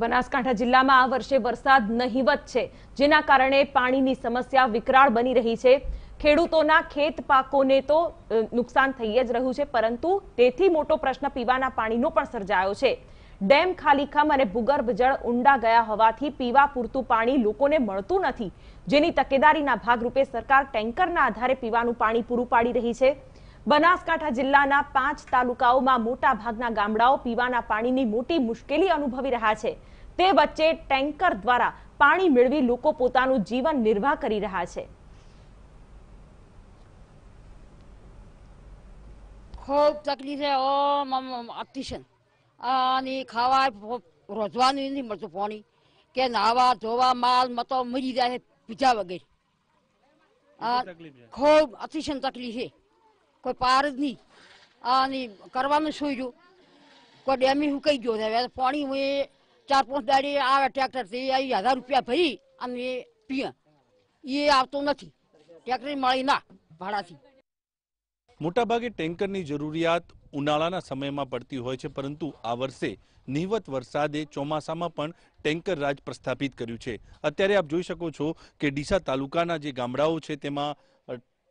બનાસકાંઠા જિલ્લામાં આ વર્ષે વરસાદ નહીવત છે જેના કારણે પાણીની સમસ્યા વિકરાળ બની રહી છે ખેડૂતોના ખેત પાકોને તો નુકસાન થઈ જ રહ્યું છે પરંતુ તેથી મોટો પ્રશ્ન પીવાના પાણીનો પણ સર્જાયો છે ડેમ ખાલીખમ અને ભૂગર્ભ જળ ઊંડા ગયા હોવાથી પીવા પૂરતું પાણી લોકોને મળતું નથી જેની તકેદારીના ભાગરૂપે સરકાર ટેન્કરના આધારે પીવાનું પાણી પૂરું પાડી રહી છે બનાસકાંઠા જિલ્લાના પાંચ તાલુકાઓમાં મોટા ભાગના ગામડાઓ પીવાના પાણીની મોટી મુશ્કેલી અનુભવી રહ્યા છે તે વચ્ચે ટેન્કર દ્વારા પાણી મેળવી લોકો પોતાનું જીવન નિર્વાહ કરી રહ્યા છે ખૂબ તકલીફ છે ઓ અતિશન અને ખાવા રોજવાનું નથી મળતું પાણી કે નાવા ધોવા માલ મતો મરી જાય પીજા વગેરે ખૂબ અતિશન તકલીફ છે કોઈ પાર જ નહીં આની કરવામાં શું જો કોઈ ડેમી હું કહી ગયો હવે પાણી હું ચાર પાંચ દાડી આવે ટ્રેક્ટરથી એ હજાર રૂપિયા ભરી અને એ પીએ એ આવતો નથી ટ્રેક્ટર મળી ના ભાડાથી મોટાભાગે ટેન્કરની જરૂરિયાત ઉનાળાના સમયમાં પડતી હોય છે પરંતુ આ વર્ષે નિહવત વરસાદે ચોમાસામાં પણ ટેન્કર રાજ પ્રસ્થાપિત કર્યું છે અત્યારે આપ જોઈ શકો છો કે ડીસા તાલુકાના જે ગામડાઓ છે તેમાં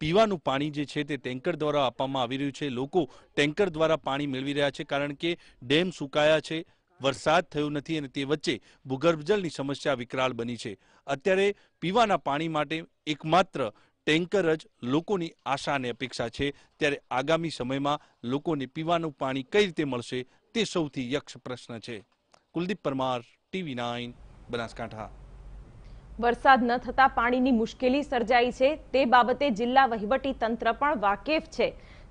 પીવાનું પાણી જે છે તે ટેન્કર દ્વારા આપવામાં આવી રહ્યું છે લોકો ટેન્કર દ્વારા પાણી મેળવી રહ્યા છે કારણ કે ડેમ સુકાયા છે વરસાદ થયો નથી અને તે વચ્ચે ભૂગર્ભ સમસ્યા વિકરાળ બની છે અત્યારે પીવાના પાણી માટે એકમાત્ર ટેન્કર જ લોકોની આશા અને અપેક્ષા છે ત્યારે આગામી સમયમાં લોકોને પીવાનું પાણી કઈ રીતે મળશે તે સૌથી યક્ષ પ્રશ્ન છે કુલદીપ પરમાર ટીવી નાઇન બનાસકાંઠા વરસાદ ન થતા પાણીની મુશ્કેલી સર્જાઈ છે તે બાબતે જિલ્લા વહીવટી તંત્ર પણ વાકેફ છે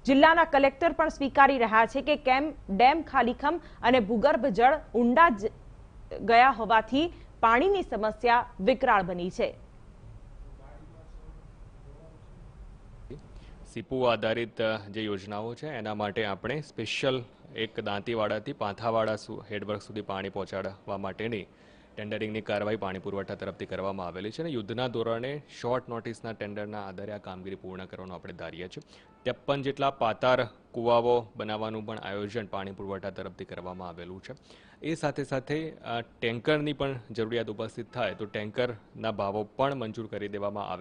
જિલ્લાના કલેક્ટર પણ સ્વીકારી રહ્યા છે કે કેમ ડેમ ખાલીખમ અને ભૂગર્ભ જળ ઊંડા ગયા હોવાથી પાણીની સમસ્યા વિકરાળ બની છે સીપુ આધારિત જે યોજનાઓ છે એના માટે આપણે સ્પેશિયલ એક દાંતીવાડાથી પાંથાવાડા હેડવર્ક સુધી પાણી પહોંચાડવા માટેની ટેન્ડરિંગની કાર્યવાહી પાણી પુરવઠા તરફથી કરવામાં આવેલી છે અને યુદ્ધના ધોરણે શોર્ટ નોટિસના ટેન્ડરના આધારે આ કામગીરી પૂર્ણ કરવાનું આપણે ધારીએ છીએ ત્રેપન જેટલા પાતાર કુવાઓ બનાવવાનું પણ આયોજન પાણી પુરવઠા તરફથી કરવામાં આવેલું છે એ સાથે સાથે ટેન્કરની પણ જરૂરિયાત ઉપસ્થિત થાય તો ટેન્કરના ભાવો પણ મંજૂર કરી દેવામાં આવેલ